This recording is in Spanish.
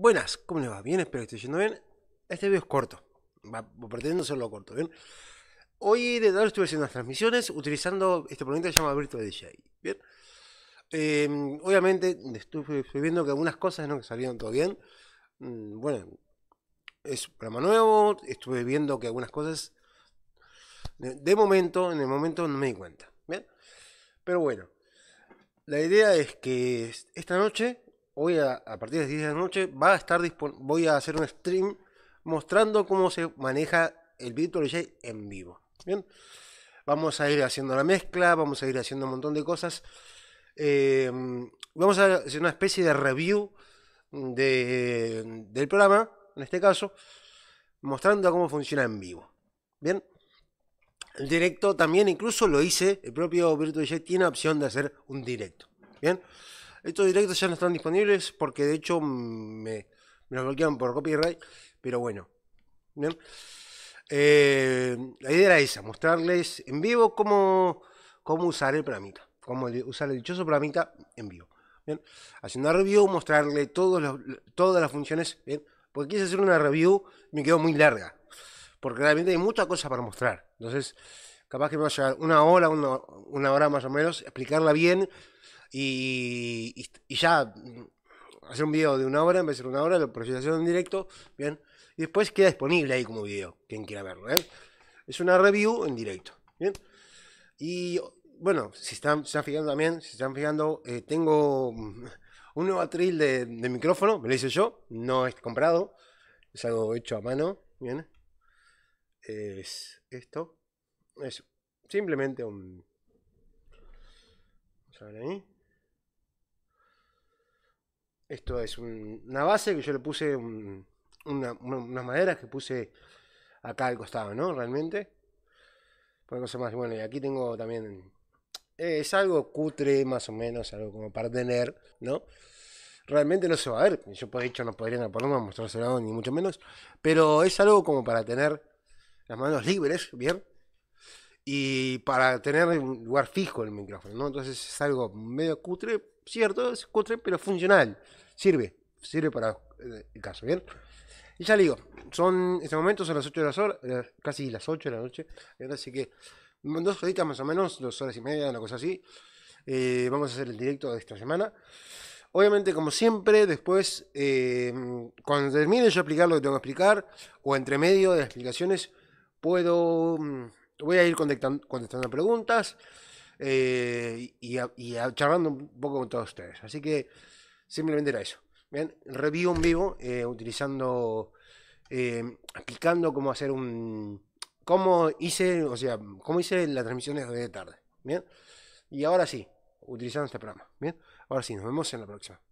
Buenas, ¿cómo les va? Bien, espero que esté yendo bien. Este video es corto, va, pretendo hacerlo corto, ¿bien? Hoy de tarde estuve haciendo las transmisiones utilizando este programa que se llama Virtual DJ, ¿bien? Em, obviamente estuve, viendo que algunas cosas no salieron todo bien. Mm, bueno, es un programa nuevo, estuve viendo que algunas cosas... De momento, en el momento no me di cuenta, ¿bien? Pero bueno, la idea es que esta noche hoy a, partir de las 10 de la noche va a estar voy a hacer un stream mostrando cómo se maneja el Virtual DJ en vivo. Bien, vamos a ir haciendo la mezcla, vamos a ir haciendo un montón de cosas. Eh, vamos a hacer una especie de review del programa, en este caso, mostrando cómo funciona en vivo. Bien, el directo también incluso lo hice, el propio Virtual DJ tiene opción de hacer un directo. Bien. Estos directos ya no están disponibles porque de hecho me, los bloquearon por copyright, pero bueno. Bien. Eh, la idea era esa, mostrarles en vivo cómo, cómo usar el programita, cómo usar el dichoso programita en vivo. Bien. Haciendo una review, mostrarle todos todas las funciones, bien. porque quise hacer una review y me quedó muy larga, porque realmente hay mucha cosas para mostrar. Entonces, capaz que me va a llevar una hora, una hora más o menos, explicarla bien, y, ya mm, hacer un video de una hora, en vez de una hora, la proyectación en directo, bien. Y después queda disponible ahí como video, quien quiera verlo, ¿eh? Es una review en directo, bien. Y bueno, si están, se están fijando también, si están fijando, eh, tengo mm, un nuevo atril de, micrófono, me lo hice yo, no es comprado, es algo hecho a mano, bien. Es esto, es simplemente un... Vamos a ver ahí. Esto es una base que yo le puse una, unas maderas que puse acá al costado, ¿no? Realmente. Por cosa más. Bueno, y aquí tengo también. Eh, es algo cutre, más o menos, algo como para tener, ¿no? Realmente no se va a ver. Yo, por hecho, no podría no mostrarse mostrarse mostrárselo, ni mucho menos. Pero es algo como para tener las manos libres, ¿bien? y para tener un lugar fijo el micrófono, ¿no? Entonces es algo medio cutre, cierto, es cutre, pero funcional. Sirve, sirve para eh, el caso, ¿bien? Y ya digo, son, en este momento son las 8 de la hora, eh, casi las 8 de la noche, así que mm, dos horitas más o menos, dos horas y media, una cosa así. Eh, vamos a hacer el directo de esta semana. Obviamente, como siempre, después, cuando termine yo explicar lo que tengo que explicar, o entre medio de las explicaciones, puedo mm, voy a ir contestando, contestando preguntas eh, y, charlando un poco con todos ustedes. Así que simplemente era eso. Bien, review en vivo eh, utilizando, eh, explicando cómo hacer un, cómo hice, o sea, cómo hice la transmisión de tarde. Bien, y ahora sí, utilizando este programa. Bien, ahora sí, nos vemos en la próxima.